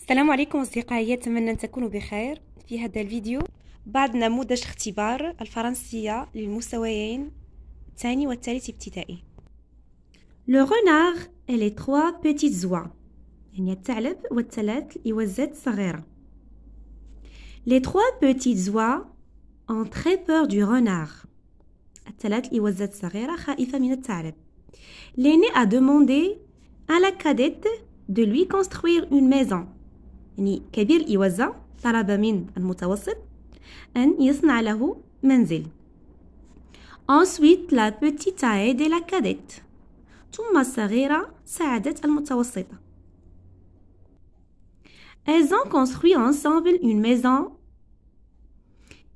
السلام عليكم أصدقائي أتمنى أن تكونوا بخير في هذا الفيديو بعد نموذج اختبار الفرنسية للمستويين الثاني والثالث ابتدائي لو رونار اي لي تروا بيتيت زوا يعني الثعلب والثلاث الإوزات الصغيرة لي تروا بيتيت زوا ont très peur du renard. الثلاث الإوزات الصغيرة خائفة من الثعلب. L'aîné a demandé à la cadette de lui construire une maison. يعني كبير يوزع طلب من المتوسط أن يصنع له منزل Ensuite, la petite a aidé la cadette. ثم الصغيرة ساعدت المتوسطة. Elles ont construit ensemble une maison.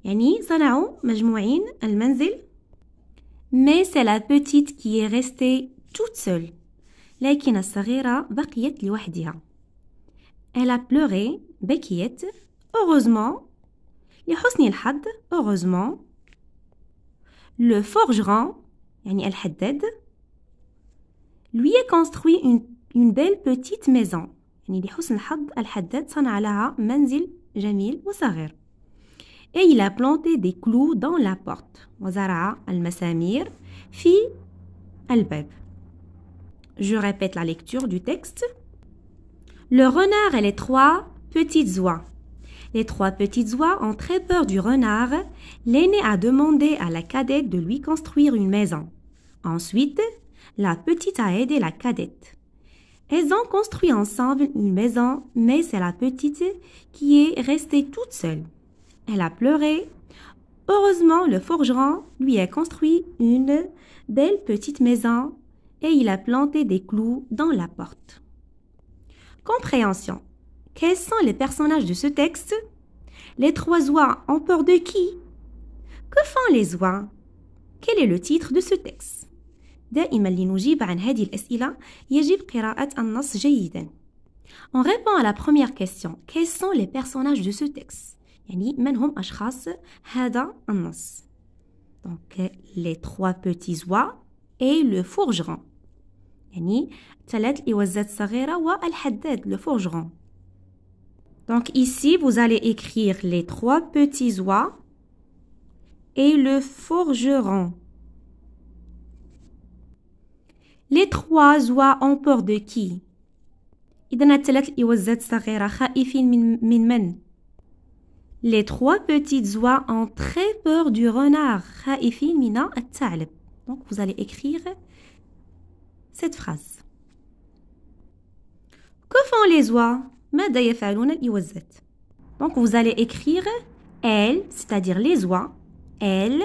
يعني صنعوا مجموعين المنزل. Mais c'est la petite qui est restée toute seule. لكن الصغيرة بقيت لوحدها. Elle a pleuré, bekiet. heureusement لحسن الحظ heureusement le forgeron el الحداد lui a construit une, une belle petite maison يعني لحسن الحظ الحداد صنع لها منزل جميل وصغير et il a planté des clous dans la porte وزرع fi في الباب Je répète la lecture du texte. Le renard et les trois petites oies. Les trois petites oies ont très peur du renard. L'aîné a demandé à la cadette de lui construire une maison. Ensuite, la petite a aidé la cadette. Elles ont construit ensemble une maison, mais c'est la petite qui est restée toute seule. Elle a pleuré. Heureusement, le forgeron lui a construit une belle petite maison et il a planté des clous dans la porte. Compréhension. Quels sont les personnages de ce texte Les trois oies ont peur de qui Que font les oies Quel est le titre de ce texte à il faut On répond à la première question. Quels sont les personnages de ce texte يعني من هم Donc les trois petits oies et le fourgeron le forgeron donc ici vous allez écrire les trois petits oies et le forgeron les trois oies ont peur de qui Les trois petites oies ont très peur du renard. Donc vous allez écrire cette phrase. Que font les oies Donc vous allez écrire elles, c'est-à-dire les oies, elles,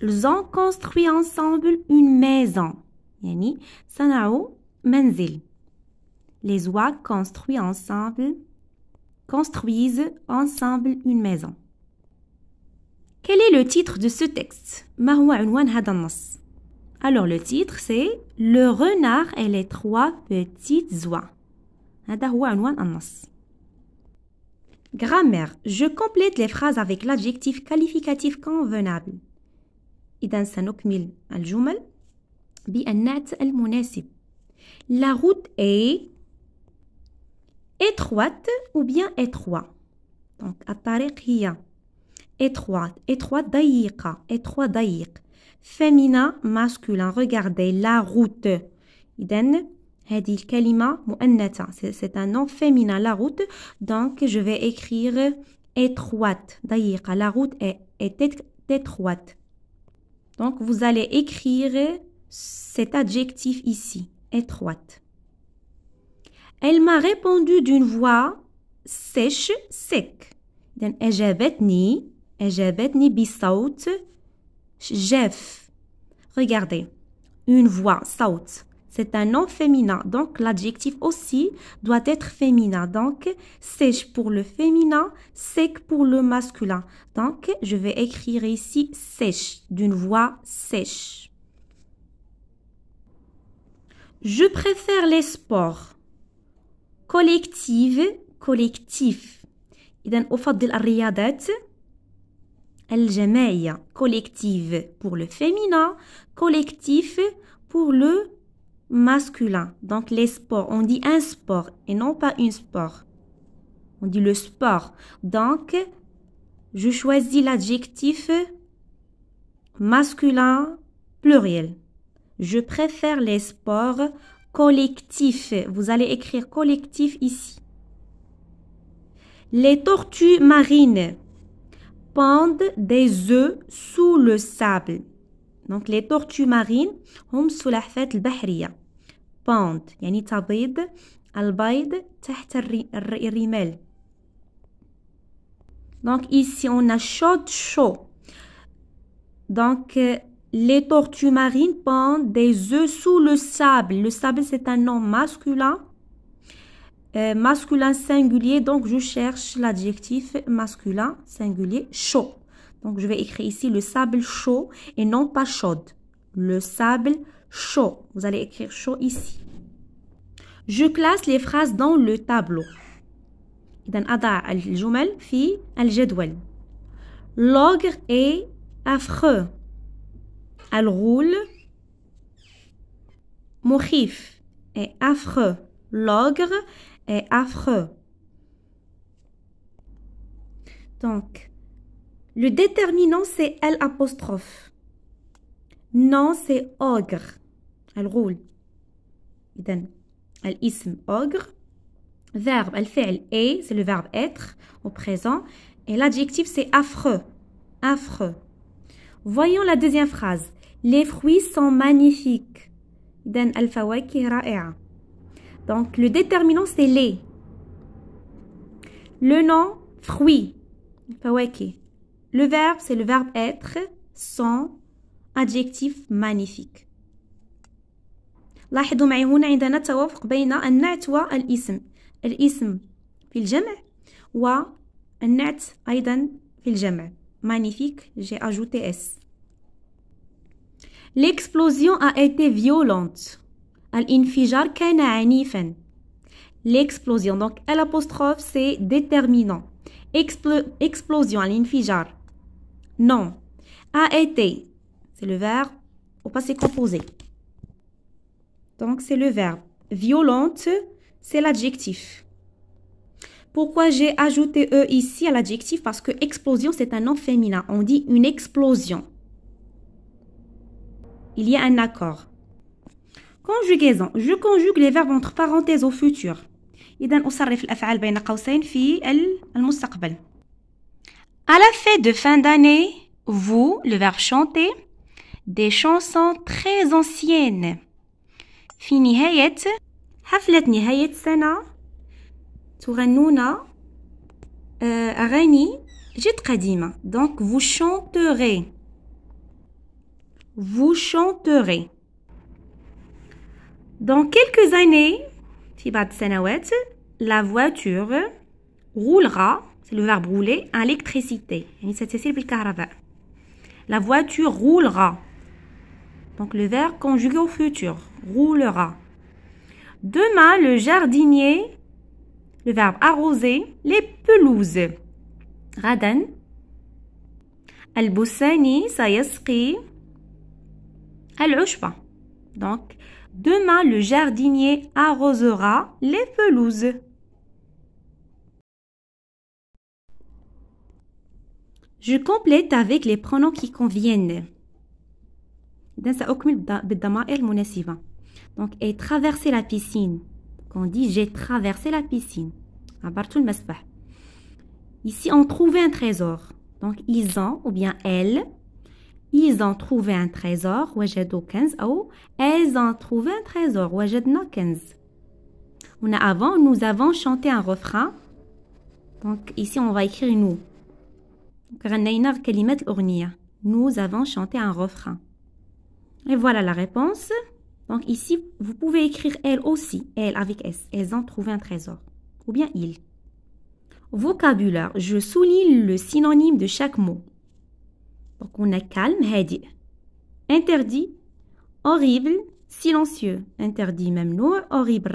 elles ont construit ensemble une maison. Yani, sanao menzil. Les oies construisent ensemble, construisent ensemble une maison. Quel est le titre de ce texte? Alors le titre c'est Le renard et les trois petites oies. Hein, Grammaire. Je complète les phrases avec l'adjectif qualificatif convenable. La route est étroite ou bien étroite. Donc étroite, étroite ضيقة, étroite ضيق féminin masculin regardez la route هذه c'est un nom féminin la route donc je vais écrire étroite D'ailleurs, la route est, étroite donc vous allez écrire cet adjectif ici étroite elle m'a répondu d'une voix sèche sec اجابتني بصوت Jeff, Regardez. Une voix, saute. C'est un nom féminin, donc l'adjectif aussi doit être féminin. Donc, sèche pour le féminin, sec pour le masculin. Donc, je vais écrire ici sèche, d'une voix sèche. Je préfère les sports. Collective, collectif. de un riyadette. الجماعية collective pour le féminin collectif pour le masculin donc les sports on dit un sport et non pas une sport on dit le sport donc je choisis l'adjectif masculin pluriel je préfère les sports collectifs vous allez écrire collectif ici les tortues marines Pendent des œufs sous le sable. Donc les tortues marines هم السلحفاة البحرية pond يعني تبيض Donc ici on a chaud chaud. Donc euh, les tortues marines pondent des œufs sous le sable. Le sable c'est un nom masculin euh, masculin singulier, donc je cherche l'adjectif masculin singulier chaud. Donc je vais écrire ici le sable chaud et non pas chaude. Le sable chaud. Vous allez écrire chaud ici. Je classe les phrases dans le tableau. في L'ogre est affreux. Elle roule. Mouhif est affreux. L'ogre affreux. Donc, le déterminant, c'est L apostrophe. Non, c'est ogre. Elle roule. Elle isme ogre. Verbe, elle fait est, c'est le verbe être au présent. Et l'adjectif, c'est affreux. Affreux. Voyons la deuxième phrase. Les fruits sont magnifiques. qui est donc, le déterminant, c'est les. Le nom, fruit. Le verbe, c'est le verbe être, son, adjectif magnifique. لاحظوا معي هنا عندنا توافق بين النعت والاسم الاسم في الجمع والنعت أيضا في الجمع magnifique j'ai ajouté s L'explosion a été violente. L'explosion. Donc, l'apostrophe, c'est déterminant. explosion, l'infijar Non. A été. C'est le verbe au passé composé. Donc, c'est le verbe. Violente, c'est l'adjectif. Pourquoi j'ai ajouté E ici à l'adjectif Parce que explosion, c'est un nom féminin. On dit une explosion. Il y a un accord. Conjugaison. Je conjugue les verbes entre parenthèses au futur. A À la fête de fin d'année, vous, le verbe chanter, des chansons très anciennes. في نهاية حفلة نهاية تغنون Donc vous chanterez. Vous chanterez. Dans quelques années, la voiture roulera, c'est le verbe rouler, à l'électricité. La voiture roulera. Donc le verbe conjugué au futur, roulera. Demain, le jardinier, le verbe arroser, les pelouses. Radan. Al-Boussani, sayasqi. Al-Ushba. Donc, Demain, le jardinier arrosera les pelouses. Je complète avec les pronoms qui conviennent. Donc, et traverser la piscine. Quand on dit j'ai traversé la piscine. Ici, on trouvait un trésor. Donc, ils ont ou bien elle ils ont trouvé un trésor وجدوا كنز ou elles ont trouvé un trésor وجدنا كنز on a avant nous avons chanté un refrain donc ici on va écrire nous nous avons chanté un refrain et voilà la réponse donc ici vous pouvez écrire elle aussi elle avec s elles ont trouvé un trésor ou bien il vocabulaire je souligne le synonyme de chaque mot est calme هادئ interdit horrible silencieux interdit nous. horrible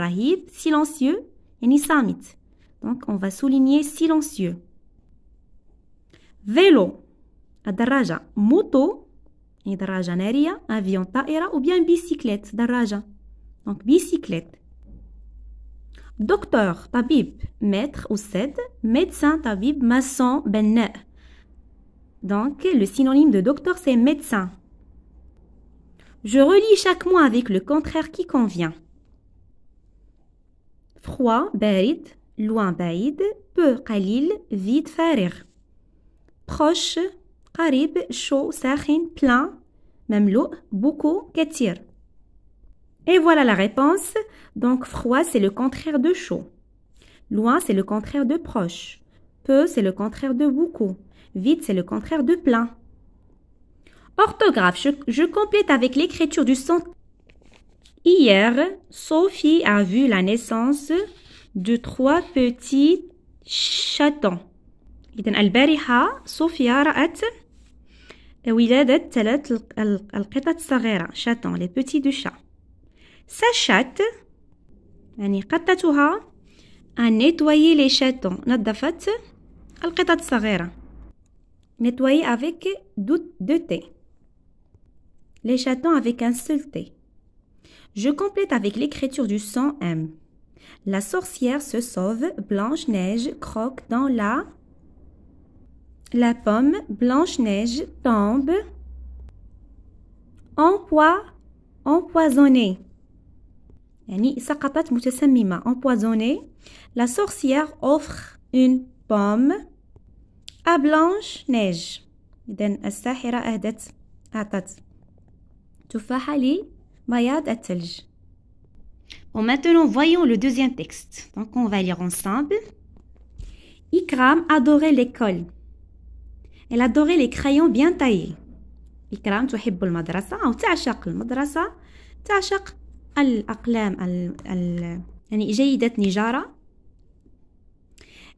silencieux يعني صامت donc on va souligner silencieux vélo daraja, moto, يعني دراجة نارية avion طائرة ou bien bicyclette daraja. donc bicyclette Docteur, tabib. maître ou cède. médecin tabib. maçon بناء donc, le synonyme de docteur, c'est médecin. Je relis chaque mot avec le contraire qui convient. Froid, barid, loin, peu, qalil, vide, farir. Proche, chaud, plein, l'eau, beaucoup, Et voilà la réponse. Donc, froid, c'est le contraire de chaud. Loin, c'est le contraire de proche. Peu, c'est le contraire de beaucoup. Vite, c'est le contraire de plein. Orthographe, je, complète avec l'écriture du son. Hier, Sophie a vu la naissance de trois petits chatons. إذا البارحة صوفيا رأت ولادة ثلاث القطط الصغيرة شاتون لي بوتي دو شا سا يعني قطتها a nettoyé les chatons نظفت القطط الصغيرة Nettoyer avec de thé. Les chatons avec un seul thé. Je complète avec l'écriture du son M. La sorcière se sauve, Blanche-Neige croque dans la... La pomme, Blanche-Neige tombe. empoisonnée. empoisonné. empoisonnée. La sorcière offre une pomme أبلانش نيج إذا الساحرة أهدت أعطت تفاحة لبياض الثلج Bon, maintenant, voyons le deuxième texte. Donc, on va lire ensemble. Ikram adorait l'école. Elle adorait les crayons bien taillés. إكرام تحب المدرسة أو تعشق المدرسة تعشق الأقلام ال... ال... يعني جيدة نجارة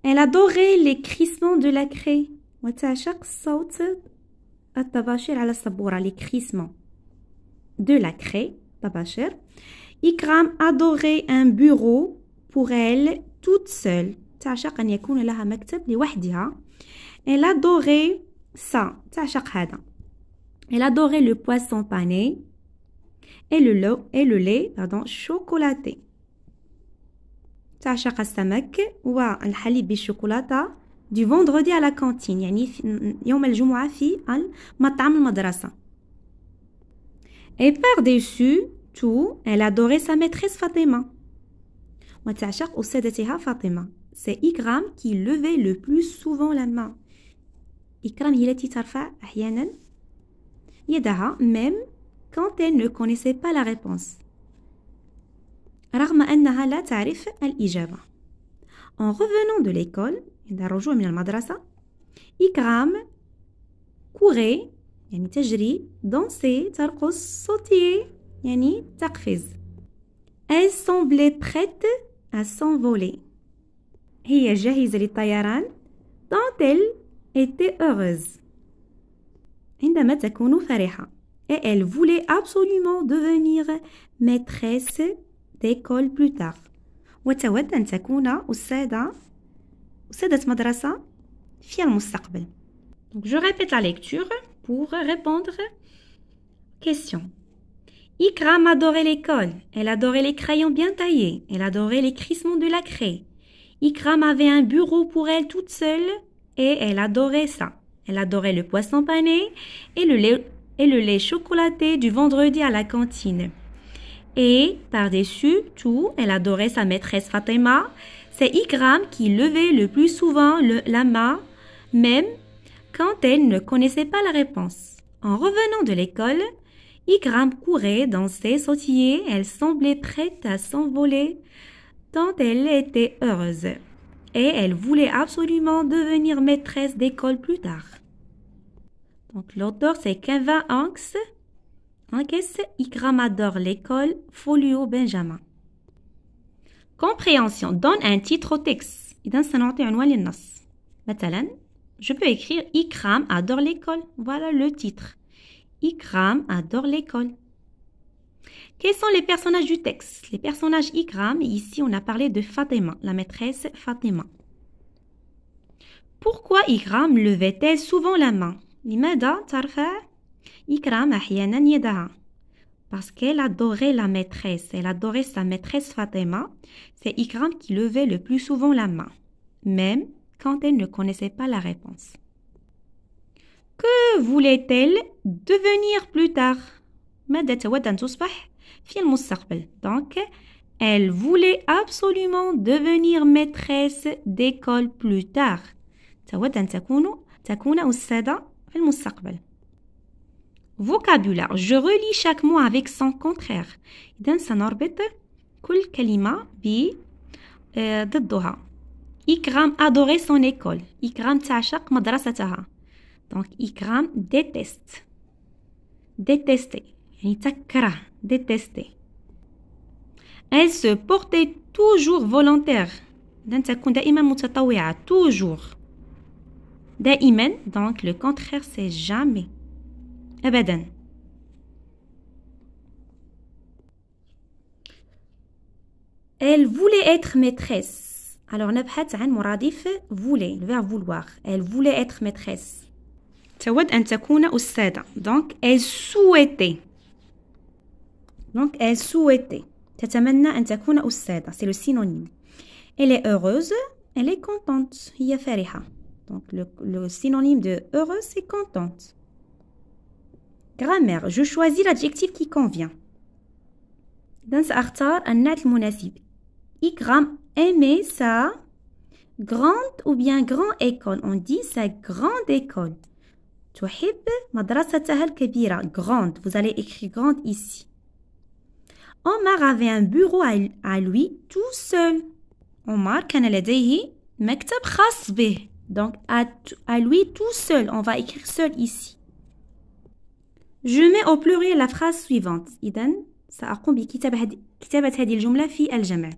Elle adorait les crissements de la craie. à صوت الطباشير على السبورة les crissements de la craie طباشير Ikram adorait un bureau pour elle toute seule تعشق أن يكون لها de لوحدها elle adorait ça تعشق hada. elle adorait le poisson pané et le, et le lait pardon, chocolaté تعشق السمك والحليب بالشوكولاتة دي فوندردي على كانتين يعني في يوم الجمعة في مطعم المدرسة Et par-dessus tout, elle adorait sa maîtresse Fatima. وتعشق أستاذتها Fatima. C'est Ikram qui levait le plus souvent la main. Ikram هي التي ترفع أحيانا يدها même quand elle ne connaissait pas la réponse. Ragma رغم أنها لا تعرف الإجابة En revenant de l'école, عند الرجوع من madrasa ikram, courait yani تجري danser ترقص sauter yani تقفز Elle semblait prête à s'envoler. هي جاهزة للطيران tant elle était heureuse. عندما تكون فرحة et elle voulait absolument devenir maîtresse d'école plus tard. je répète la lecture pour répondre. Question. Ikram adorait l'école. Elle adorait les crayons bien taillés. Elle adorait les crissements de la craie. Ikram avait un bureau pour elle toute seule et elle adorait ça. Elle adorait le poisson pané le lait, et le lait chocolaté du vendredi à la cantine. Et par-dessus tout, elle adorait sa maîtresse Fatima. C'est Igram qui levait le plus souvent le main, même quand elle ne connaissait pas la réponse. En revenant de l'école, Igram courait, dans ses sautillait, elle semblait prête à s'envoler, tant elle était heureuse. Et elle voulait absolument devenir maîtresse d'école plus tard. Donc l'auteur c'est Kava Hanks, Igram adore l'école Folio Benjamin. Compréhension donne un titre au texte. un Maintenant, je peux écrire Igram adore l'école. Voilà le titre. Igram adore l'école. Quels sont les personnages du texte Les personnages Ikram, ici on a parlé de Fatima, la maîtresse Fatima. Pourquoi Igram levait-elle souvent la main Limada tarfa Ikram Parce qu'elle adorait la maîtresse, elle adorait sa maîtresse Fatima, c'est Ikram qui levait le plus souvent la main, même quand elle ne connaissait pas la réponse. Que voulait-elle devenir plus tard Donc, elle voulait absolument devenir maîtresse d'école plus tard vocabulaire. Je relis chaque mot avec son contraire. orbite, سنربط كل كلمة ب ضدها. Ikram adoré son école. Ikram تعشق مدرستها. Donc Ikram déteste. Détester. يعني تكره. Détester. Elle se portait toujours volontaire. إذا تكون دائما متطوعة. Toujours. دائما. Donc le contraire c'est jamais. Elle voulait être maîtresse. Alors نبحث عن مرادف voulait, le verbe vouloir. Elle voulait être maîtresse. Donc elle souhaitait. Donc elle souhaitait. C'est le synonyme. Elle est heureuse. Elle est contente. Donc le, le synonyme de heureuse c'est contente. Grammaire, je choisis l'adjectif qui convient. Dans Artar, Annat Il crame aimait sa grande ou bien grande école. On dit sa grande école. Tu al الكبيرة grande vous allez écrire grande ici Omar avait un bureau à lui tout seul Omar كان لديه مكتب خاص donc à, à lui tout seul on va écrire seul ici je mets au pluriel la phrase suivante. إذن سأقوم بكتابة هذه phrase في الجمع.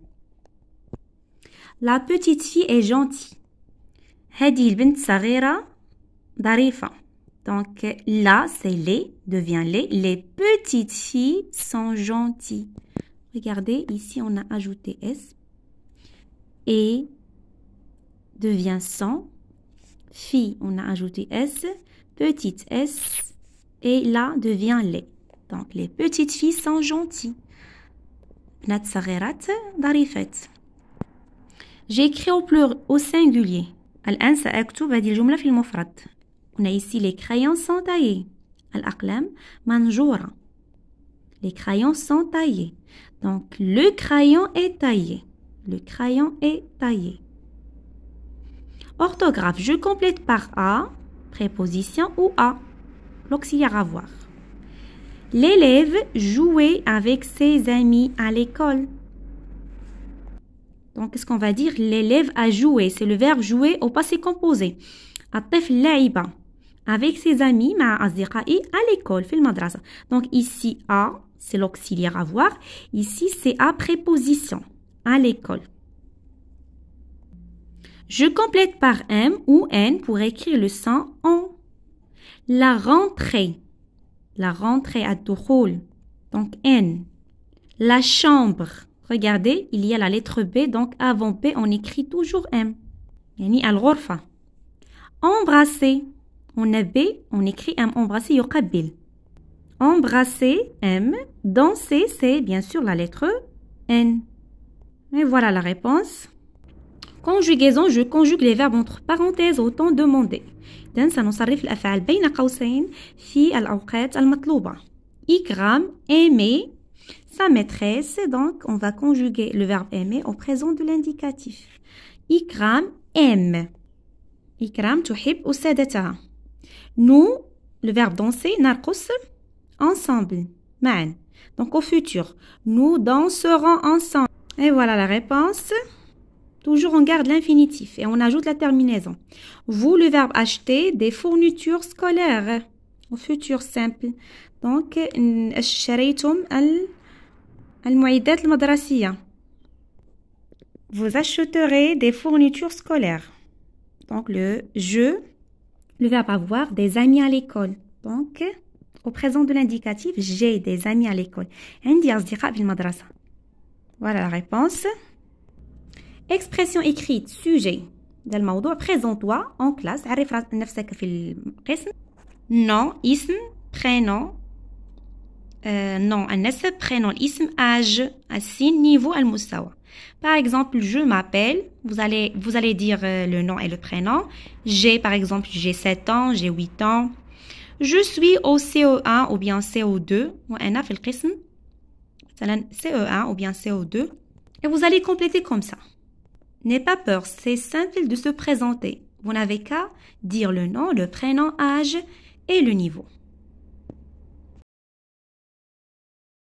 La petite fille est gentille. هذه البنت est Donc là, c'est les, devient les. Les petites filles sont gentilles. Regardez, ici on a ajouté S. Et devient sans. Fille, on a ajouté S. Petite S et la devient les. Donc les petites filles sont gentilles. J'écris au pluriel, au singulier. الآن سأكتب هذه الجملة On a ici les crayons sont taillés. الأقلام Les crayons sont taillés. Donc le crayon est taillé. Le crayon est taillé. Orthographe, je complète par A, préposition ou A l'auxiliaire L'élève jouait avec ses amis à l'école. Donc, qu'est-ce qu'on va dire L'élève a joué. C'est le verbe jouer au passé composé. Atef laïba. Avec ses amis, ma azira'i, à l'école, fil Donc, ici, a, c'est l'auxiliaire à voir. Ici, c'est à préposition, à l'école. Je complète par M ou N pour écrire le sang en la rentrée. La rentrée à Duhul Donc N. La chambre. Regardez, il y a la lettre B, donc avant B, on écrit toujours M. Yani al Embrasser. On a B, on écrit M. Embrasser, yuqabil. Embrasser, M. Danser, c'est bien sûr la lettre N. Et voilà la réponse. Conjugaison, je conjugue les verbes entre parenthèses au temps demandé. إذن سنصرف الأفعال بين قوسين في al المطلوبة. Ikram aimait sa maîtresse. Donc, on va conjuguer le verbe aimer au présent de l'indicatif. Ikram aime. Ikram tuhib sedeta »« Nous, le verbe danser, narkos »« ensemble. Man. Donc, au futur. Nous danserons ensemble. Et voilà la réponse. Toujours on garde l'infinitif et on ajoute la terminaison. Vous, le verbe acheter des fournitures scolaires au futur simple. Donc, Vous achèterez des fournitures scolaires. Donc, le je, le verbe avoir des amis à l'école. Donc, au présent de l'indicatif, j'ai des amis à l'école. Voilà la réponse expression écrite sujet de présente-toi en classe non نفسك في nom اسم prénom euh, nom prénom âge السن niveau المستوى par exemple je m'appelle vous allez vous allez dire euh, le nom et le prénom j'ai par exemple j'ai 7 ans j'ai 8 ans je suis au CO1 e ou bien CO2 Moi, في CO1 ou bien CO2 e et vous allez compléter comme ça N'aie pas peur, c'est simple de se présenter. Vous n'avez qu'à dire le nom, le prénom, âge et le niveau.